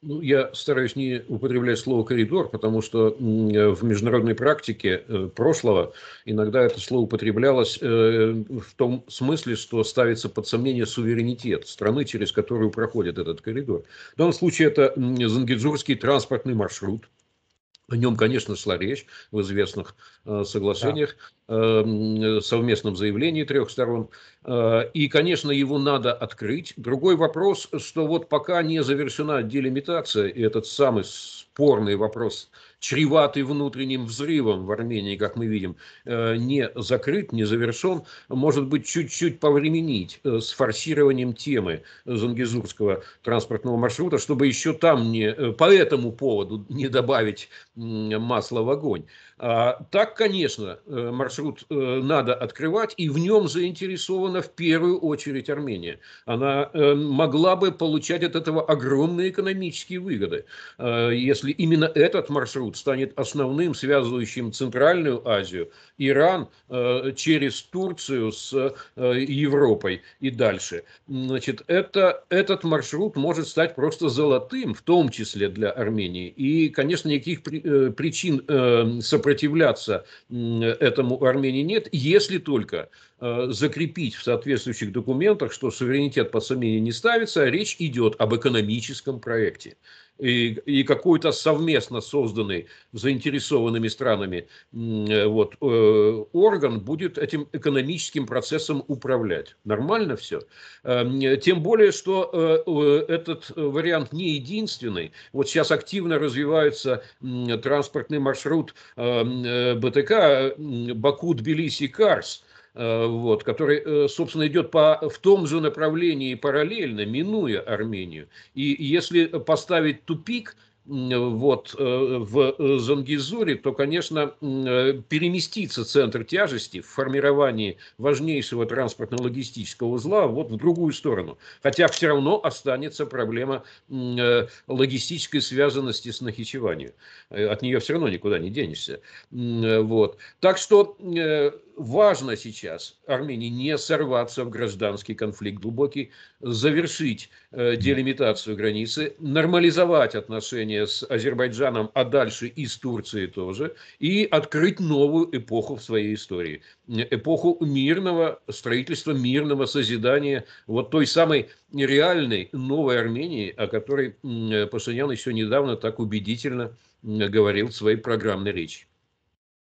Ну, я стараюсь не употреблять слово коридор, потому что э, в международной практике э, прошлого иногда это слово употреблялось э, в том смысле, что ставится под сомнение суверенитет страны, через которую проходит этот коридор. В данном случае это Зангидзурский транспортный маршрут, о нем, конечно, шла речь в известных э, соглашениях, эм, э, совместном заявлении трех сторон. Э, и, конечно, его надо открыть. Другой вопрос, что вот пока не завершена делимитация, и этот самый спорный вопрос, чреватый внутренним взрывом в Армении, как мы видим, э, не закрыт, не завершен. Может быть, чуть-чуть повременить э, с форсированием темы Зангизурского транспортного маршрута, чтобы еще там не, э, по этому поводу не добавить масла в огонь. А, так, конечно, маршрут надо открывать, и в нем заинтересована в первую очередь Армения. Она могла бы получать от этого огромные экономические выгоды, если если именно этот маршрут станет основным, связывающим Центральную Азию, Иран э, через Турцию с э, Европой и дальше. Значит, это, этот маршрут может стать просто золотым, в том числе для Армении. И, конечно, никаких э, причин сопротивляться этому Армении нет, если только закрепить в соответствующих документах, что суверенитет по сомнение не ставится, а речь идет об экономическом проекте и, и какой-то совместно созданный заинтересованными странами э, вот, э, орган будет этим экономическим процессом управлять. Нормально все. Эм, э, тем более, что этот вариант не единственный. Вот сейчас активно развивается транспортный маршрут эм, БТК Баку-Тбилиси-Карс – Э, вот, который, э, собственно, идет по, в том же направлении параллельно, минуя Армению. И если поставить тупик, вот, э, в Зангизуре, то, конечно, переместится центр тяжести в формировании важнейшего транспортно-логистического узла вот в другую сторону. Хотя все равно останется проблема логистической связанности с Нахичеванием. От нее все равно никуда не денешься. Вот. Так что важно сейчас Армении не сорваться в гражданский конфликт глубокий, завершить э, делимитацию границы, нормализовать отношения с Азербайджаном, а дальше и с Турцией тоже, и открыть новую эпоху в своей истории. Эпоху мирного строительства, мирного созидания вот той самой реальной новой Армении, о которой Пашинян еще недавно так убедительно говорил в своей программной речи.